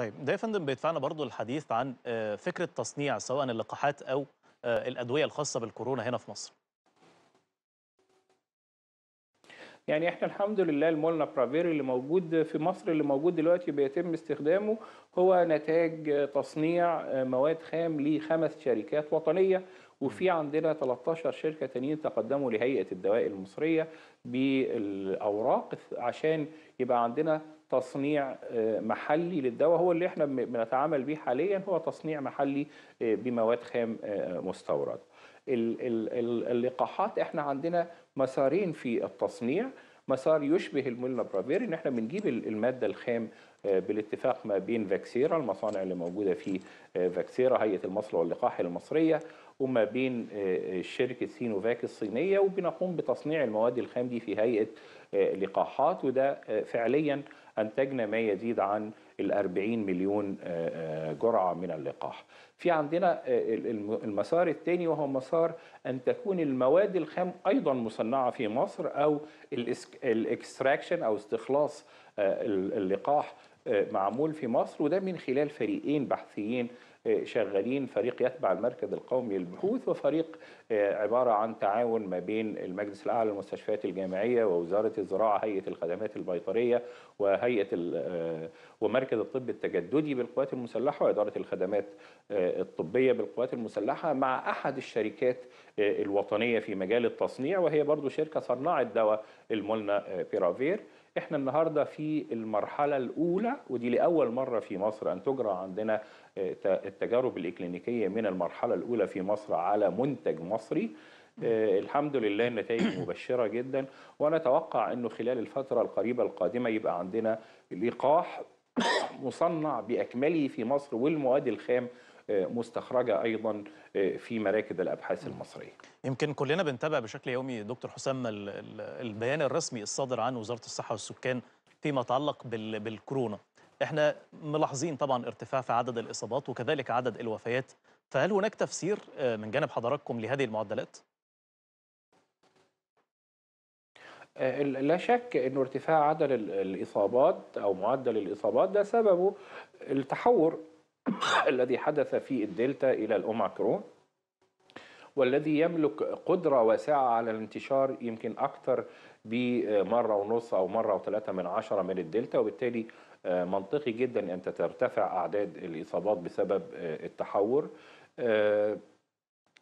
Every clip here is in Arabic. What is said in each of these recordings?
طيب ده يا فندم بيدفعنا برضو الحديث عن آه، فكرة تصنيع سواء اللقاحات أو آه، الأدوية الخاصة بالكورونا هنا في مصر يعني احنا الحمد لله المولنا برافير اللي موجود في مصر اللي موجود دلوقتي بيتم استخدامه هو نتاج تصنيع آه، مواد خام لخمس شركات وطنيه وفي عندنا 13 شركه تانيين تقدموا لهيئه الدواء المصريه بالاوراق عشان يبقى عندنا تصنيع آه، محلي للدواء هو اللي احنا بنتعامل بيه حاليا هو تصنيع محلي آه، بمواد خام آه، مستورده اللقاحات احنا عندنا مسارين في التصنيع مسار يشبه المولنابرافير ان احنا بنجيب الماده الخام بالاتفاق ما بين فاكسيرا المصانع اللي موجوده في فاكسيرا هيئه المصل واللقاح المصريه وما بين آه، آه، شركة سينوفاك الصينية وبنقوم بتصنيع المواد الخام دي في هيئة آه، لقاحات وده فعليا أنتجنا ما يزيد عن ال 40 مليون جرعة من اللقاح في عندنا المسار الثاني وهو مسار أن تكون المواد الخام أيضا مصنعة في مصر أو الاكستراكشن أو استخلاص اللقاح معمول في مصر وده من خلال فريقين بحثيين شغالين فريق يتبع المركز القومي للبحوث وفريق آه، عباره عن تعاون ما بين المجلس الاعلى للمستشفيات الجامعيه ووزاره الزراعه هيئه الخدمات البيطريه وهيئه آه، ومركز الطب التجددي بالقوات المسلحه واداره الخدمات آه، الطبيه بالقوات المسلحه مع احد الشركات الوطنيه في مجال التصنيع وهي برضو شركه صنعت دواء المولنا بيرافير احنا النهارده في المرحله الاولى ودي لاول مره في مصر ان تجرى عندنا آه، التجارب الاكلينيكيه من المرحله الاولى في مصر على منتج مصري آه، الحمد لله النتائج مبشره جدا ونتوقع انه خلال الفتره القريبه القادمه يبقى عندنا لقاح مصنع باكمله في مصر والمواد الخام مستخرجه ايضا آه، في مراكز الابحاث المصريه. يمكن كلنا بنتابع بشكل يومي دكتور حسام البيان الرسمي الصادر عن وزاره الصحه والسكان فيما يتعلق بالكورونا. احنا ملاحظين طبعا ارتفاع في عدد الاصابات وكذلك عدد الوفيات، فهل هناك تفسير آه، من جانب حضراتكم لهذه المعدلات؟ آه، لا شك أن ارتفاع عدد الإصابات أو معدل الإصابات ده سببه التحور الذي حدث في الدلتا إلى الأوميكرون والذي يملك قدرة واسعة على الانتشار يمكن أكثر بمرة ونص أو مرة وثلاثة من عشرة من الدلتا وبالتالي آه، منطقي جدا أن ترتفع أعداد الإصابات بسبب آه، التحور آه،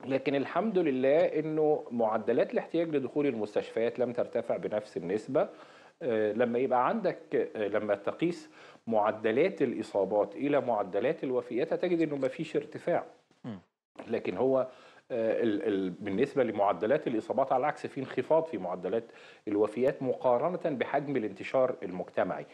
لكن الحمد لله أنه معدلات الاحتياج لدخول المستشفيات لم ترتفع بنفس النسبة آه، لما يبقى عندك آه، لما تقيس معدلات الإصابات إلى معدلات الوفيات هتجد إنه ما فيش ارتفاع لكن هو آه، بالنسبة لمعدلات الإصابات على العكس في انخفاض في معدلات الوفيات مقارنة بحجم الانتشار المجتمعي